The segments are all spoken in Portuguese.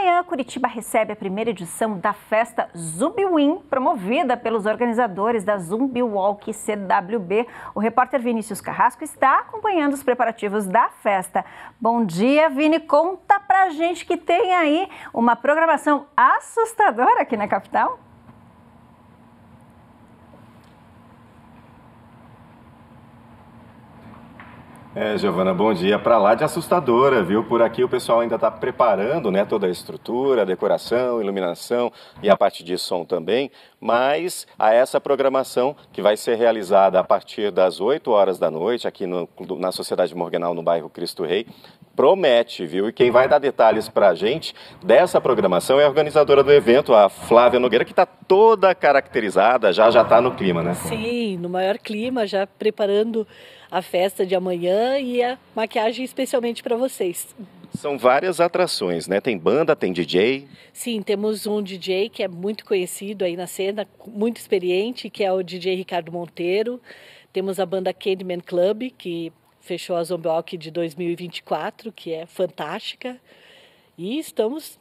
Amanhã, Curitiba recebe a primeira edição da festa Zumbiwin, promovida pelos organizadores da Zumbi Walk CWB. O repórter Vinícius Carrasco está acompanhando os preparativos da festa. Bom dia, Vini. Conta pra gente que tem aí uma programação assustadora aqui na capital. É, Giovana, bom dia. Para lá de assustadora, viu? Por aqui o pessoal ainda está preparando né, toda a estrutura, a decoração, iluminação e a parte de som também. Mas a essa programação que vai ser realizada a partir das 8 horas da noite aqui no, na Sociedade Morganal no bairro Cristo Rei, promete, viu? E quem vai dar detalhes para a gente dessa programação é a organizadora do evento, a Flávia Nogueira, que está toda caracterizada, já já está no clima, né? Sim, no maior clima, já preparando a festa de amanhã e a maquiagem especialmente para vocês. São várias atrações, né? Tem banda, tem DJ. Sim, temos um DJ que é muito conhecido aí na cena, muito experiente, que é o DJ Ricardo Monteiro. Temos a banda Candyman Club, que fechou a Zombie Walk de 2024, que é fantástica. E estamos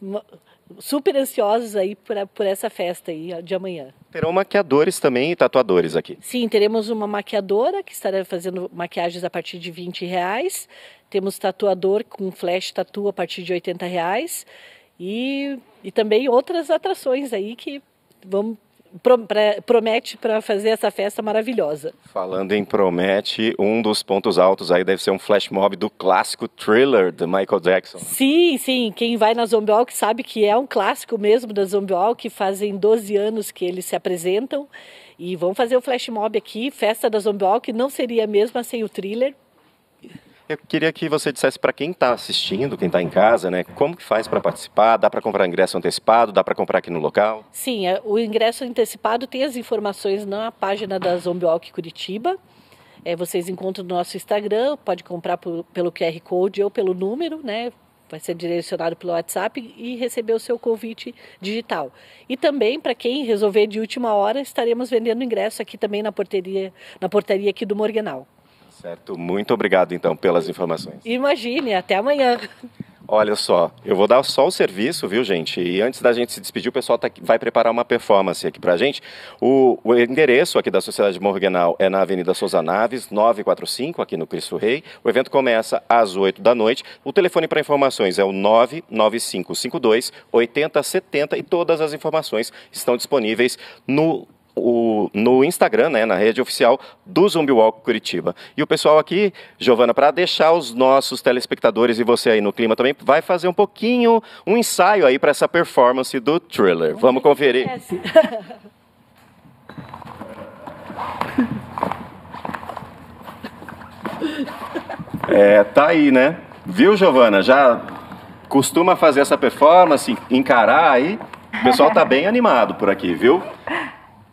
super ansiosos aí por, por essa festa aí de amanhã. Terão maquiadores também e tatuadores aqui? Sim, teremos uma maquiadora que estará fazendo maquiagens a partir de 20 reais. Temos tatuador com flash tatu a partir de 80 reais. E, e também outras atrações aí que vamos promete para fazer essa festa maravilhosa. Falando em promete, um dos pontos altos aí deve ser um flash mob do clássico Thriller de Michael Jackson. Sim, sim, quem vai na Zombie Walk sabe que é um clássico mesmo da Zombie Walk, fazem 12 anos que eles se apresentam e vão fazer o flash mob aqui, festa da Zombie Walk, não seria a mesma sem o Thriller, eu queria que você dissesse para quem está assistindo, quem está em casa, né, como que faz para participar? Dá para comprar ingresso antecipado? Dá para comprar aqui no local? Sim, é, o ingresso antecipado tem as informações na página da Zombie Walk Curitiba. É, vocês encontram no nosso Instagram, pode comprar por, pelo QR Code ou pelo número, né? Vai ser direcionado pelo WhatsApp e receber o seu convite digital. E também, para quem resolver de última hora, estaremos vendendo ingresso aqui também na portaria, na portaria aqui do Morganal. Certo, muito obrigado então pelas informações. Imagine, até amanhã. Olha só, eu vou dar só o serviço, viu, gente? E antes da gente se despedir, o pessoal tá, vai preparar uma performance aqui pra gente. O, o, endereço aqui da Sociedade Morganal é na Avenida Souza Naves, 945, aqui no Cristo Rei. O evento começa às 8 da noite. O telefone para informações é o 99552 8070 e todas as informações estão disponíveis no o, no Instagram, né, na rede oficial do Zumbi Walk Curitiba. E o pessoal aqui, Giovana, para deixar os nossos telespectadores e você aí no clima também, vai fazer um pouquinho, um ensaio aí para essa performance do Thriller. Vamos conferir. É, tá aí, né? Viu, Giovana? Já costuma fazer essa performance, encarar aí? O pessoal tá bem animado por aqui, viu?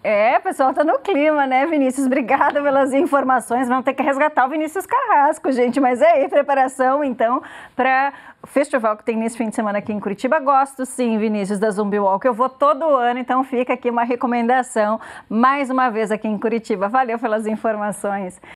É, pessoal tá no clima, né, Vinícius? Obrigada pelas informações. Vamos ter que resgatar o Vinícius Carrasco, gente. Mas é aí, preparação, então, para o festival que tem nesse fim de semana aqui em Curitiba. Gosto, sim, Vinícius, da Zumbi Walk. Eu vou todo ano, então fica aqui uma recomendação, mais uma vez aqui em Curitiba. Valeu pelas informações.